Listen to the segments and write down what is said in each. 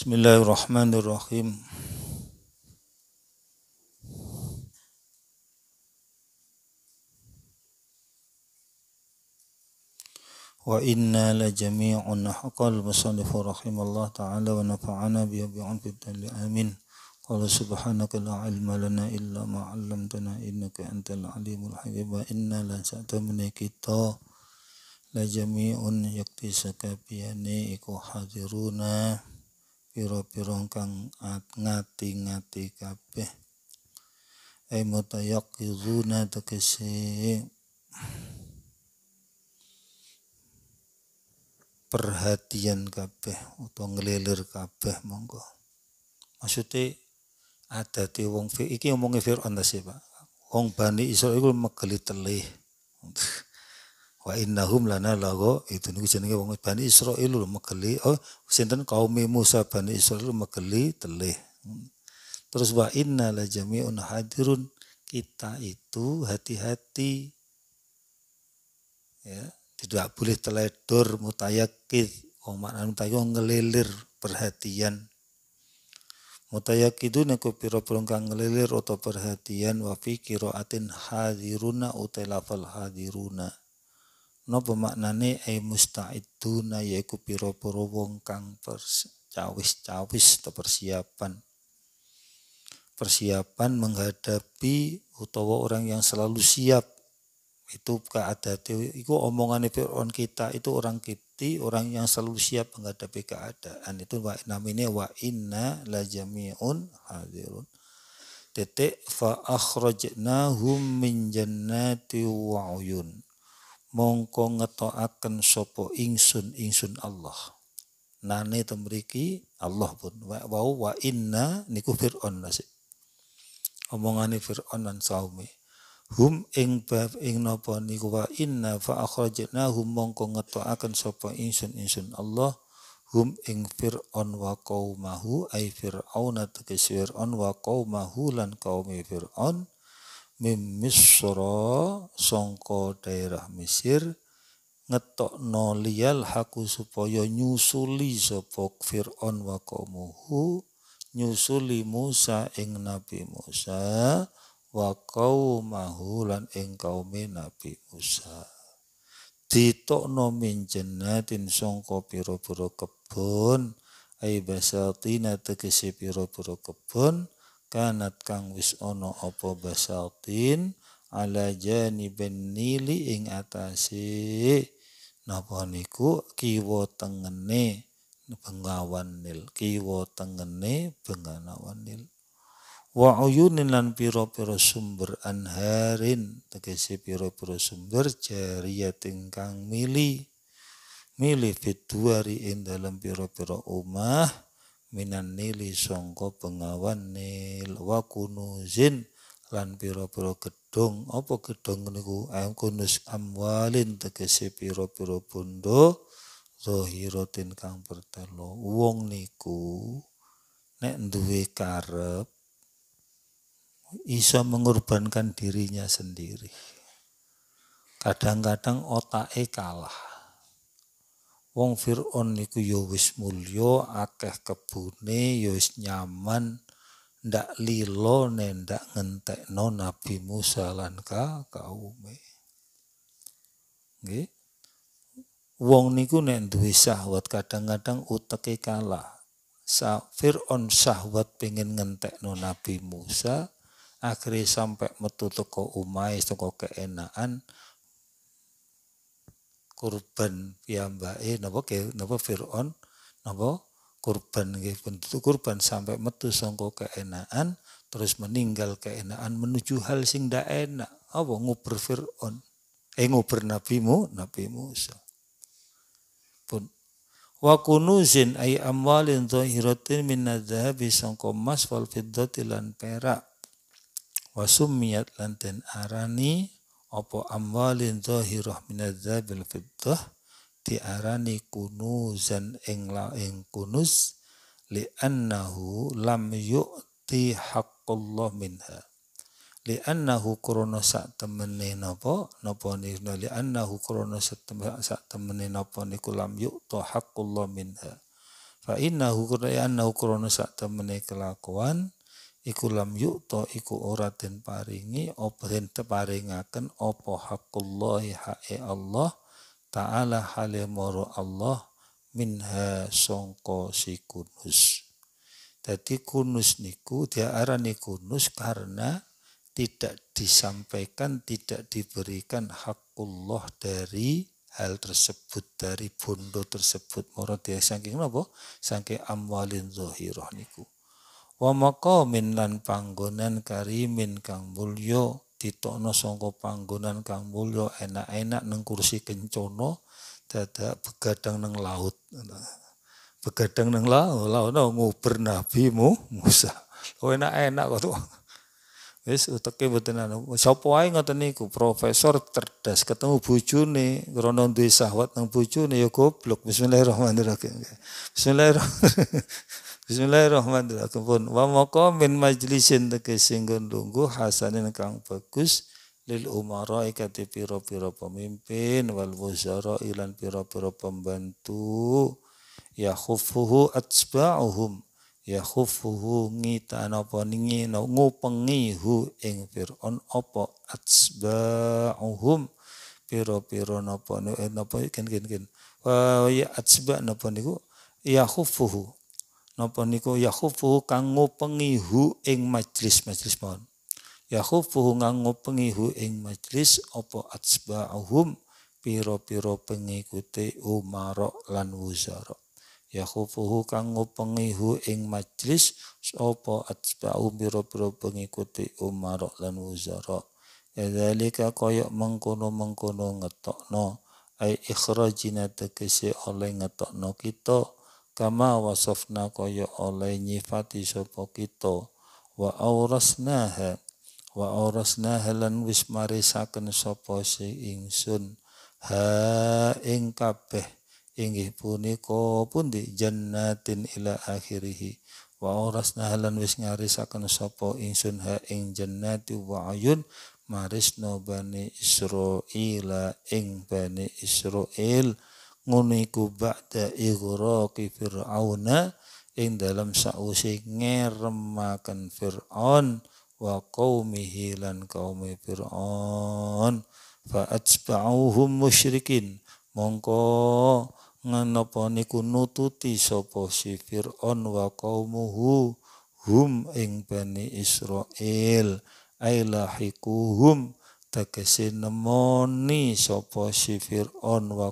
بسم الله الرحمن الرحيم وإنا لجميع حق المصنف رحم الله تعالى ونفعنا به بعنف الدل آمين قال سبحانك لا علم لنا إلا ما علمتنا إنك أنت العليم الحكيم وإنا من كتاب لجميع يكتسك بيانيك إكو piro pira kang ngati-ngati kabeh ay mutayaqizuna tegese perhatian kabeh utawa ngelilir kabeh monggo maksudnya ada di wong fi iki omongi Fir'aun ta sih Pak wong Bani Israil iku megeli telih wa innahum lana lago itu niku jenenge wong Bani Israil mekeli oh sinten kaum Musa Bani Israil mekeli teleh. terus wa inna la jami'un hadirun kita itu hati-hati ya tidak boleh teledor mutayakid wong makna mutayakid ngelilir perhatian mutayakid niku pira-pira kang ngelilir atau perhatian wa fi qiraatin hadiruna utai lafal hadiruna Napa maknane ai musta'iduna yaiku piro-piro wong kang cawis-cawis atau persiapan. Persiapan menghadapi utawa orang yang selalu siap itu keadaan itu omongan Fir'aun kita itu orang kiti orang yang selalu siap menghadapi keadaan itu wa namanya wa inna la jami'un hadirun titik fa akhrajnahum min jannati wa mongko ngetoaken sopo ingsun ingsun Allah nane temriki Allah pun wa wau wa inna niku fir'aun nasi. omongane fir'aun lan saume hum ing bab ing napa niku wa inna fa hum mongko ngetoaken sopo ingsun ingsun Allah hum ing fir'aun wa qaumahu ay fir'auna tegese on wa qaumahu lan qaumi fir'aun min misra songko daerah Mesir ngetok nolial haku supaya nyusuli sapa Firaun wa qaumuhu nyusuli Musa ing Nabi Musa wa qaumahu lan ing kaume Nabi Musa ditokno min jannatin sangka pira-pira kebun ai basatina tegese piro pira kebon kanat kang wis ono opo basaltin ala janibin nili ing atasi napa niku kiwo tengene bengawan nil kiwa tengene bengawan nil wa uyunin lan piro piro sumber anharin tegese piro-piro sumber ceria tingkang mili mili fituari ing dalam piro-piro omah minan nili songko pengawan nil wa kunuzin lan pira-pira gedung apa gedung niku ayam kunus amwalin tegese pira-pira bondo zahiratin kang pertelo wong niku nek duwe karep iso mengorbankan dirinya sendiri kadang-kadang otaknya kalah Wong Fir'aun niku ya wis mulya, akeh kebune, ya wis nyaman, ndak lilo nendak ngentekno Nabi Musa lan ka kaume. Nggih. Wong niku nek duwe syahwat kadang-kadang uteke kalah. Sa Fir'aun sahwat pengen ngentekno Nabi Musa, akhirnya sampai metu teko umai teko keenaan, kurban piyambake napa napa Firaun napa kurban nggih bentuk kurban sampai metu sangka keenaan terus meninggal keenaan menuju hal sing ndak enak apa nguber Firaun eh nguber nabimu Nabi Musa pun wa kunuzin ay amwalin zahiratin min adzhabi sangka emas wal fiddati lan perak wa summiyat lan arani opo amwalin zahirah minadzabil fiddah diarani kunuzan ing la ing kunuz annahu lam yu'ti haqqullah minha li'annahu krana sak temene napa napa niku nah, li'annahu krana sak temene napa niku lam yu'ta haqqullah minha fa innahu krana sak temene kelakuan iku lam to iku ora den paringi apa den teparingaken apa hakullahi hae Allah taala hale moro Allah minha songko si kunus jadi kunus niku diarani kunus karena tidak disampaikan tidak diberikan hakullah dari hal tersebut dari bondo tersebut moro dia saking napa saking amwalin zohiroh niku wa maqamin lan panggonan karimin kang mulya ditokno sangka panggonan kang mulya enak-enak neng kursi kencono dadak begadang neng laut begadang neng laut laut nguber nabi mu Musa oh enak-enak kok tuh Wis uteke mboten anu. Sapa wae ngoten niku, profesor cerdas ketemu bojone krana duwe Sahwat nang bojone ya goblok. Bismillahirrahmanirrahim. Bismillahirrahmanirrahim. Bismillahirrahmanirrahim. Wa min majlisin tegese lungguh hasanin kang bagus lil umara ikati pira-pira pemimpin wal wuzara ilan pira-pira pembantu ya khufuhu atsba'uhum ya khufuhu ngita apa ningi ngupengi hu ing fir'on apa atsba'uhum pira-pira napa eh, napa ken ken ken wa ya atsba napa niku ya khufuhu napa niku yakhufu kang ngupengi hu ing majlis-majlis mohon yakhufu kang ngupengi hu ing majlis apa atsba'uhum piro-piro pengikuti umaro lan wuzara yakhufuhu kang ngupengi hu ing majlis apa atsba'uhum piro-piro pengikuti umaro lan wuzara Kadzalika koyok mengkono-mengkono ngetokno ai ikhrajina tegese oleh ngetokno kita kama wasofna kaya oleh nyifati sopo kita wa aurasnaha wa aurasnaha lan wis marisaken sopo si ingsun ha ing kabeh inggih punika pundi jannatin ila akhirih wa aurasnaha lan wis ngarisaken sopo ingsun ha ing jannati wa ayun marisno bani isra'ila ing bani isro'il ngono iku ba'da ighraqi fir'auna ing dalam sause ngeremaken fir'aun wa qaumihi lan qaumi fir'aun fa atba'uhum musyrikin mongko ngenapa niku nututi sapa si fir'aun wa qaumuhu hum ing bani Israil ailahikuhum tegese nemoni sapa si Firaun wa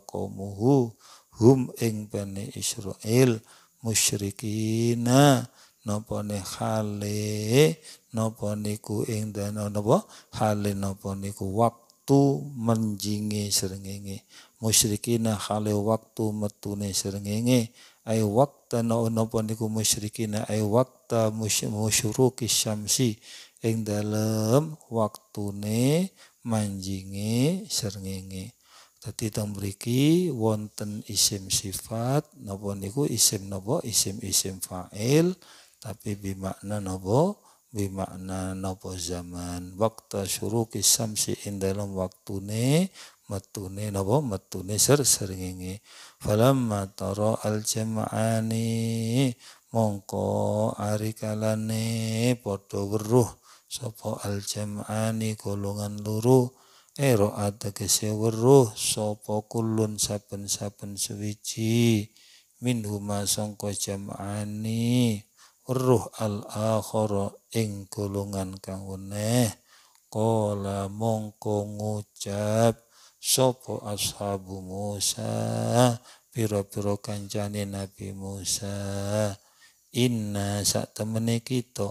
hum ing bani Israil musyrikina napa ne hale napa niku ing dana napa hale napa niku waktu menjingi serengenge musyrikina hale waktu metune serengenge ay wakta naunapa niku musyrikina ay wakta musyruki syamsi ing dalem waktune manjinge srengenge dadi teng mriki wonten isim sifat napa niku isim napa isim isim fa'il tapi bimakna napa bimakna napa zaman waktu syuruki syamsi ing dalem waktune matune, nopo matune ser srengenge falam matoro al jamaani mongko ari kalane podo weruh sopo al jamaani golongan luru ero ategese weruh sopo kulun saben-saben suwiji minhuma songko jam'ani weruh al akhara ing golongan kang weneh qala mongko ngucap sopo ashabu Musa piro-piro kancane Nabi Musa inna sak temene kita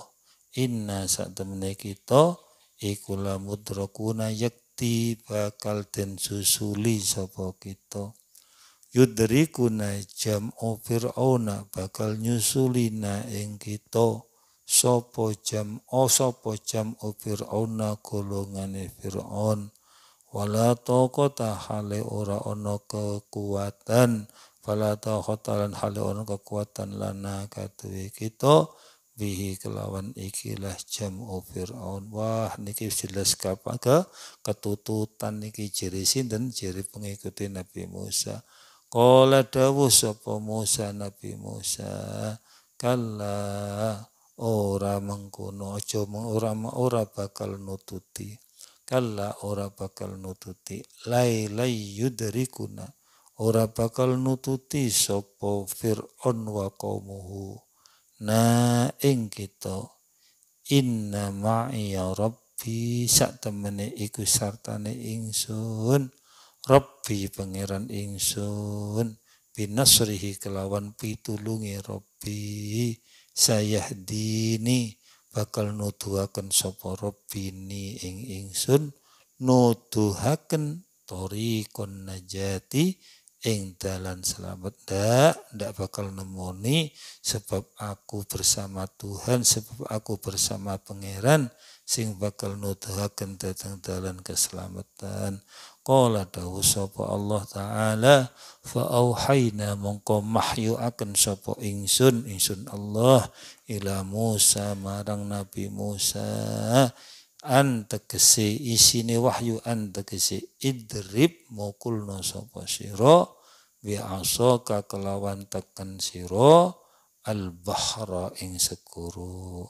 inna sak temene kita iku lamudrakuna yakti bakal den susuli sopo kita yudrikuna ofir auna bakal nyusulina ing kita Sopo jam'u sapa auna Golongan golongane on wala taqata hale ora ono kekuatan wala taqata lan hale ono kekuatan lana katuwe kita bihi kelawan ikilah jam'u on wah niki jelas kapan ke ketututan niki jiri sinten jiri pengikuti Nabi Musa kola dawuh sapa Musa Nabi Musa kala ora mengkono aja ora ora bakal nututi kalla ora bakal nututi lailai yudrikuna ora bakal nututi sopo fir'aun wa kaumuhu, na ing kita inna ma'iya rabbi sak temene iku sartane ingsun rabbi pangeran ingsun binasrihi kelawan pitulungi rabbi sayahdini bakal nuduhaken sapa robbini ing ingsun nuduhaken torikon najati ing dalan selamat ndak ndak bakal nemoni sebab aku bersama Tuhan sebab aku bersama pangeran sing bakal nuduhaken datang dalan keselamatan Qala dawu sapa Allah Ta'ala fa auhayna mongko akan sapa ingsun ingsun Allah ila Musa marang Nabi Musa an tegese isine wahyu an tegese idrib mukulna sapa sira bi asaka kelawan tekan sira al bahra ing sekuru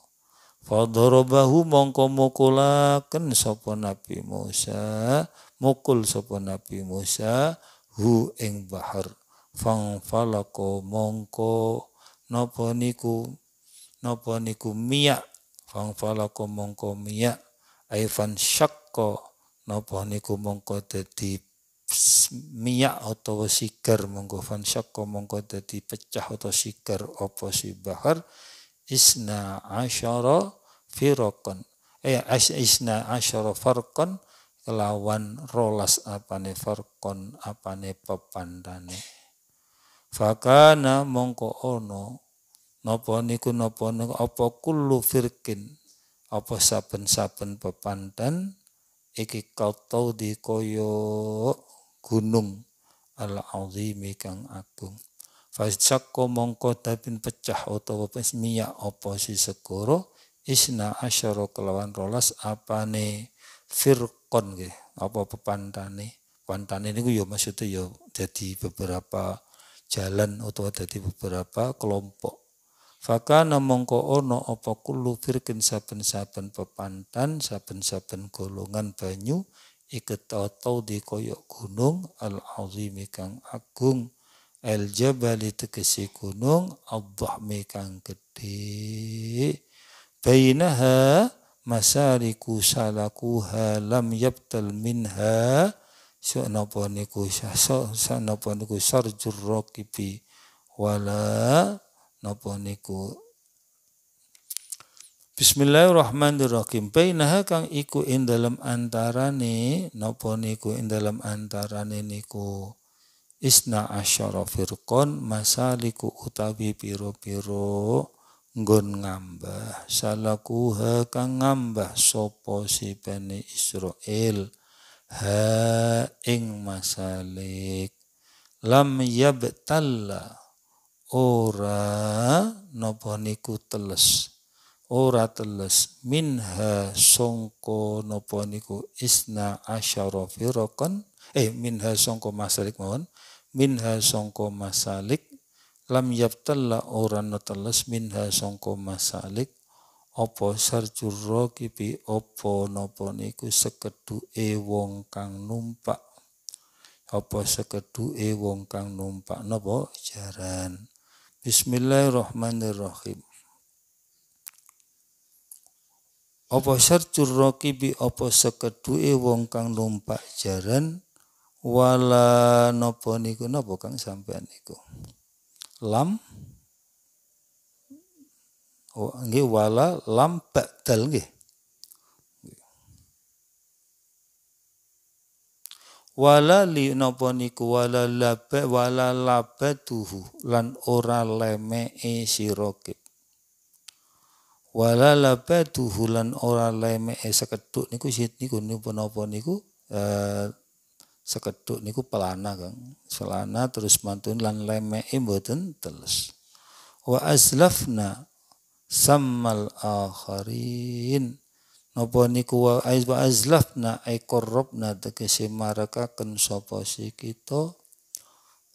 fadarabahu mongko mukulaken sapa Nabi Musa mukul sapa Nabi Musa hu ing bahar fang falako mongko nopo niku nopo niku miya fang falako mongko miya aifan syakko nopo niku mongko dadi miya atau sikar mongko fan syakko mongko dadi pecah atau sikar apa si bahar isna asyara firokon eh isna asyara firokon kelawan rolas apa apane apa apane pepandane fakana mongko ono nopo niku nopo niku apa kullu firkin apa saben-saben pepandan iki tau di koyo gunung ala azimi kang agung fasakko mongko tabin pecah utawa pesmiya apa si segoro isna asyara kelawan rolas apa apane firqon nggih apa pepantane pantane gue ya maksudnya ya jadi beberapa jalan atau jadi beberapa kelompok Faka namongko ono apa kulu firkin saben-saben pepantan, saben-saben golongan banyu, iket tau di koyok gunung, al-azimi kang agung, el jabali tegesi gunung, al mekang kang gede. Bainaha masaliku salakuha lam yabtal minha sanapa niku sanapa niku sarjur rakibi wala napa niku Bismillahirrahmanirrahim. Bainaha kang iku ing dalam antarane napa niku ing dalam antarane niku isna asyara firqon masaliku utawi piro-piro Gun ngambah salakuha kang ngambah sopo si Bani Israel ha ing masalik lam yabtalla ora napa niku teles ora teles minha songko napa niku isna asyara firaqan eh minha songko masalik mohon minha songko masalik lam yabtalla ora natalas minha songko masalik opo sarjur kipi opo nopo niku e wong kang numpak sekedu e wong kang numpak nopo jaran Bismillahirrahmanirrahim apa sarjur bi apa sekeduke wong kang numpak jaran wala nopo niku nopo kang sampean niku lam oh, nggih wala lam ba'dal nggih wala li napa niku wala laba wala labatuhu lan ora lemee sira wala labatuhu lan ora lemee seketuk niku sit niku napa niku eh, seketuk niku pelana Kang. Selana terus mantun lan leme imboten terus. Wa aslafna samal akharin. Nopo niku wa azlafna ai korrobna tegese marakaken sapa soposi kita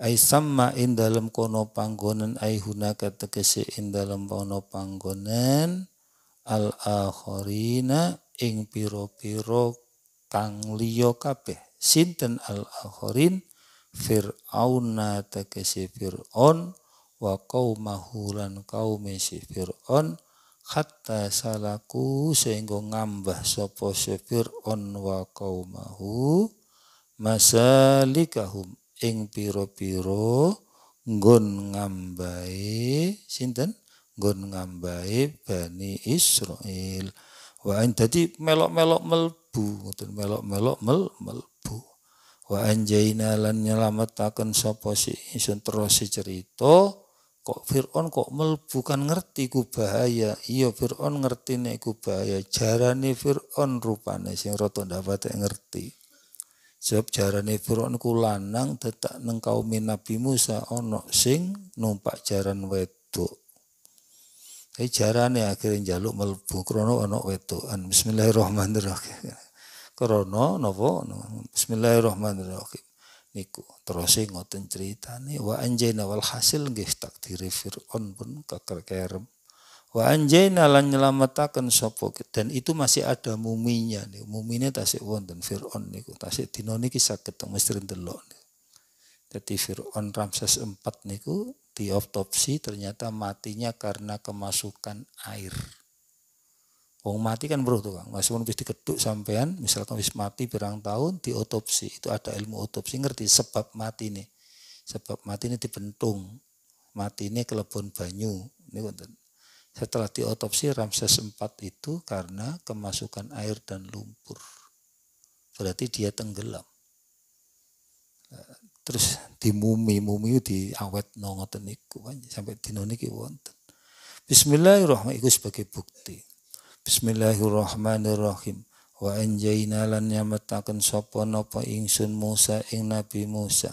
ay sama in dalam kono panggonan ai hunaka tegese in dalam kono panggonan al akhirina ing piro-piro kang liya kabeh sinten al-akhirin Fir'auna tegesi on wa qaumahu lan qaume si on hatta salaku sehingga ngambah sapa si on wa qaumahu masalikahum ing pira piro nggon ngambai sinten nggon ngambai Bani wah wa tadi melok-melok melbu ngoten melok-melok mel, mel wa anjayna lan nyelametaken sapa si isun terus si cerita kok Fir'aun kok melbu kan ngerti ku bahaya iya Fir'aun ngerti nek ku bahaya jarane Fir'aun rupane sing rada dapat ngerti sebab jarane Fir'aun ku lanang tetak neng kaum Nabi Musa ono sing numpak jaran wedok Hei eh, jarane akhirnya jaluk melbu krono ono wedokan bismillahirrahmanirrahim Krono, napa Bismillahirrahmanirrahim. Niku terus ngoten critane wa anjayna wal hasil nggih takdir Firaun pun kekerkerem. Wa anjayna lan nyelametaken sapa dan itu masih ada muminya nih. Mumine tasik wonten Firaun niku tasik dina niki saged mesti ndelok. Dadi Firaun Ramses 4 niku dioptopsi ternyata matinya karena kemasukan air. Wong mati kan bro tuh Mas masih wis dikeduk sampean, misalkan wis mati berang tahun di otopsi itu ada ilmu otopsi ngerti sebab mati ini, sebab mati ini dibentung, mati ini kelebon banyu, ini konten. Setelah di otopsi Ramses 4 itu karena kemasukan air dan lumpur, berarti dia tenggelam. Terus di mumi, mumi di awet nongoteniku sampai dinoniki wonten. Bismillahirrahmanirrahim itu sebagai bukti. Bismillahirrahmanirrahim. Wa anjayna lan nyametaken sapa napa ingsun Musa ing Nabi Musa.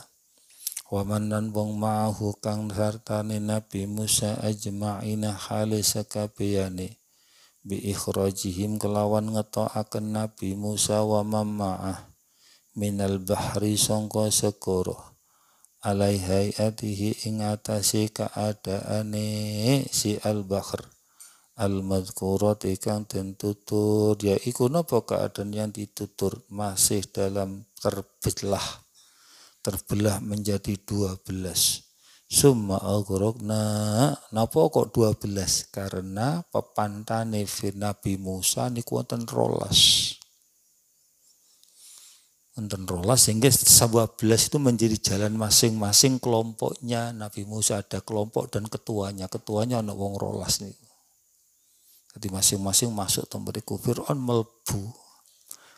Wa man bong ma'ahu kang sartane Nabi Musa ajma'ina hale kabeyane bi ikhrajihim kelawan ngetokaken Nabi Musa wa mamma'ah minal bahri sangka segara alaihi atihi ing atase kaadaane si al-bahr al madhkurat ikan dan tutur ya iku nopo keadaan yang ditutur masih dalam terbelah terbelah menjadi dua belas summa na napa kok dua belas karena pepantane fir Nabi Musa niku wonten rolas wonten rolas sehingga sebuah belas itu menjadi jalan masing-masing kelompoknya Nabi Musa ada kelompok dan ketuanya ketuanya ana wong rolas niku jadi masing-masing masuk tempat kufir on melbu.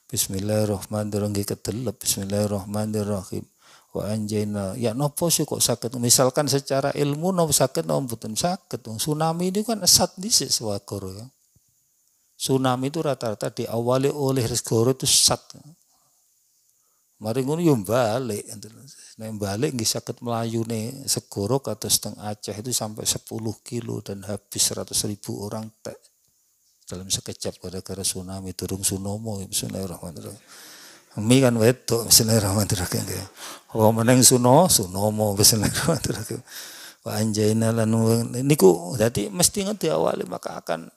Bismillahirrahmanirrahim ketelep. Bismillahirrahmanirrahim. Wa anjayna. Ya nopo sih kok sakit? Misalkan secara ilmu nopo sakit nopo butun sakit. Tsunami itu kan esat disis wakor ya. Tsunami itu rata-rata diawali oleh resgoro itu esat, Mari ngono yo balik. Nek balik nggih saged mlayune segoro kados teng Aceh itu sampai sepuluh kilo dan habis 100 ribu orang tak dalam sekejap gara-gara tsunami turun sunomo bismillahirrahmanirrahim mi kan wetok bismillahirrahmanirrahim oh meneng suno sunomo bismillahirrahmanirrahim wa anjaina lan niku dadi mesti ngerti awal maka akan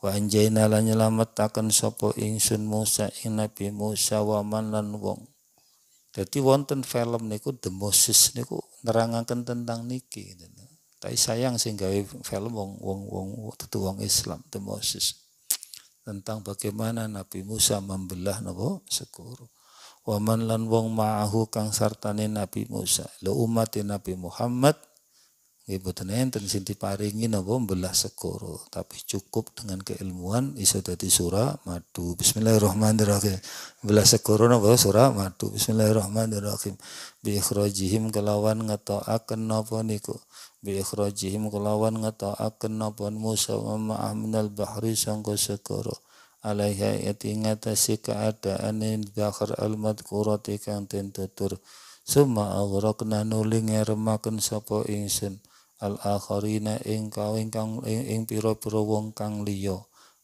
wa anjaina lan nyelametaken sapa ingsun Musa ing Nabi Musa wa man lan wong dadi wonten film niku The Moses niku nerangaken tentang niki tapi sayang sih gawe film wong wong wong tetu wong Islam The Moses tentang bagaimana Nabi Musa membelah nopo sekur Waman lan wong ma'ahu kang sartane Nabi Musa. Lo umat Nabi Muhammad ibu tenen ten sinti diparingi napa belah sekoro, tapi cukup dengan keilmuan iso dadi surah madu. Bismillahirrahmanirrahim. Belah sekoro nopo surah madu. Bismillahirrahmanirrahim. Bi ikhrajihim kelawan akan nopo niku biikhrajihim kelawan ngetoaken napa Musa wa ma'ah minal bahri sangka segara alaiha yati ngatasi keadaan bakar almat kurati kang tentutur summa agrokna nuling ngeremaken sapa ingsun al akharina ing kawing kang ing, ing pira-pira wong kang liya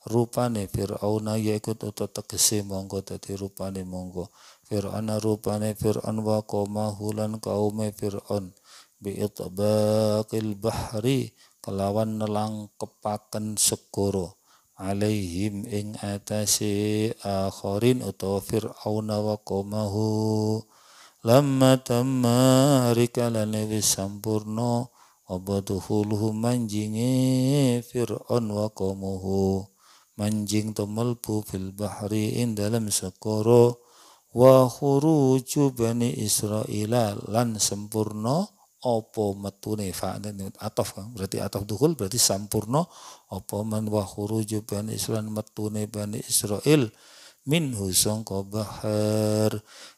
rupane fir'aun yaiku tetep tegese monggo dadi rupane monggo fir'aun rupane Fir'an wa qoma hulan kaume fir'aun biitbaqil bahri kelawan nelang kepaken sekuro alaihim ing atasi akhorin utawa fir'auna wa komahu lama tamma rikalane wis sampurna apa dukhuluhu manjinge fir'aun wa komahu manjing temelbu fil bahri ing dalam sekoro wa khuruju bani israila lan sempurna opo metune fa atof berarti atof dukul berarti sampurno opo man wa khuruju bani Israil metune bani Israil min husong ko bahar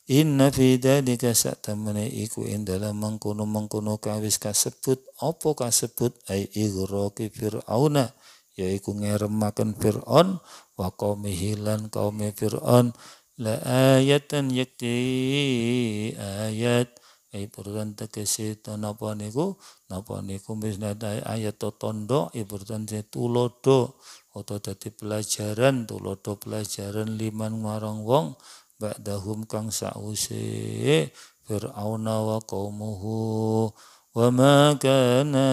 inna fi dalika satamene iku ing dalam mengkono mengkono kawis kasebut opo kasebut ai igroki fir'auna yaiku makan fir'aun wa qaumihi lan qaumi fir'aun la ayatan yakti ayat iburtan tegese napa niku napa niku misnata ayat tondo iburtan se tulodo ototati pelajaran tulodo pelajaran liman marang wong dahum kang sause fir'auna wa qaumuhu wa ma kana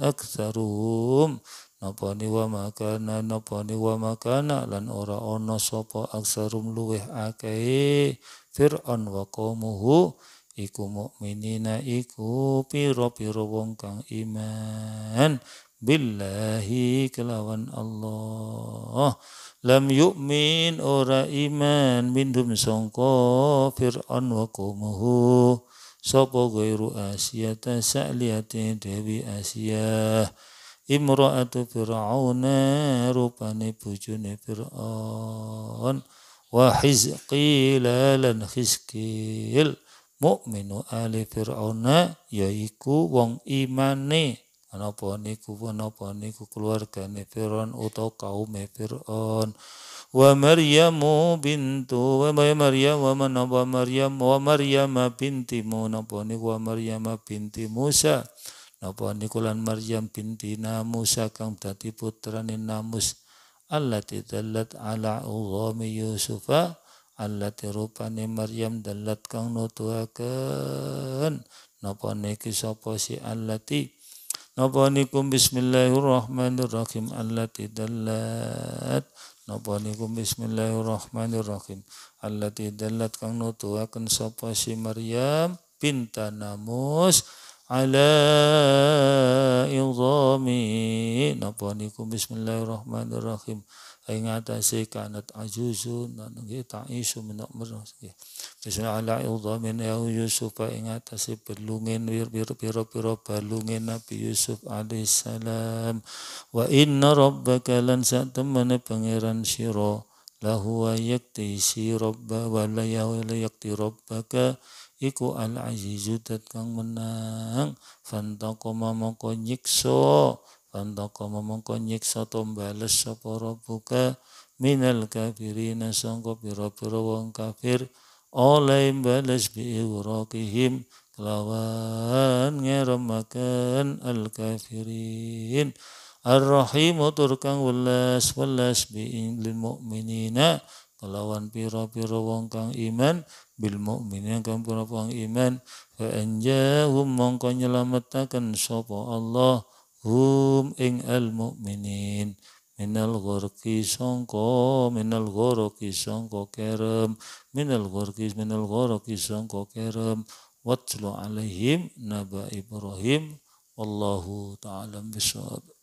aktsaruhum napa ni wa makana napa ni wa makana lan ora ono sapa aksarum luweh akeh Fir'aun wa qaumuhu iku mukminina iku piro-piro wong kang iman billahi kelawan Allah lam yu'min ora iman dum songko fir'aun wa qaumuhu sapa ghairu asiyata sa'liyati dewi asiyah imra'atu fir'auna rupane bojone fir'aun wa hizqila lan hizqil mukminu ali fir'auna yaiku wong imane Kenapa niku menapa niku keluargane Firaun atau kaum Firaun wa maryamu bintu wa maryam wa wa maryam wa maryam binti menapa niku wa maryam binti Musa napa niku lan maryam binti Musa kang putra putrane Namus allati dallat ala ughami yusufa allati rupani maryam dallat kang nutuaken napa niki sapa si allati napa niku bismillahirrahmanirrahim allati dallat napa niku bismillahirrahmanirrahim allati dallat kang nutuaken sapa si maryam Pinta namus ala idhami napa niku bismillahirrahmanirrahim ing atase kanat ajuzun nggih ta'isu min amr bismillah ala idhamin ya yusuf ing atase belungen pira-pira balungen nabi yusuf alaihi salam wa inna rabbaka lan satemene pangeran sira lahu yakti si robba ya, wa la yakti rabbaka iku al azizu kang menang fanta koma mongko fanta koma mongko nyikso tombales sapa rabbuka minal kafirina sangko pira-pira wong kafir oleh bales bi iwraqihim kelawan ngeremakan al kafirin ar rahim tur kang welas welas bi lil mukminina kelawan pira-pira wong kang iman bil mukminin kang pira wong iman fa anjahum mongko nyelametaken sapa Allah hum ing al mukminin minal ghorqi sangka minal ghorqi sangka kerem minal ghorqi minal ghorqi sangka kerem watlu alaihim naba ibrahim wallahu ta'ala bisawab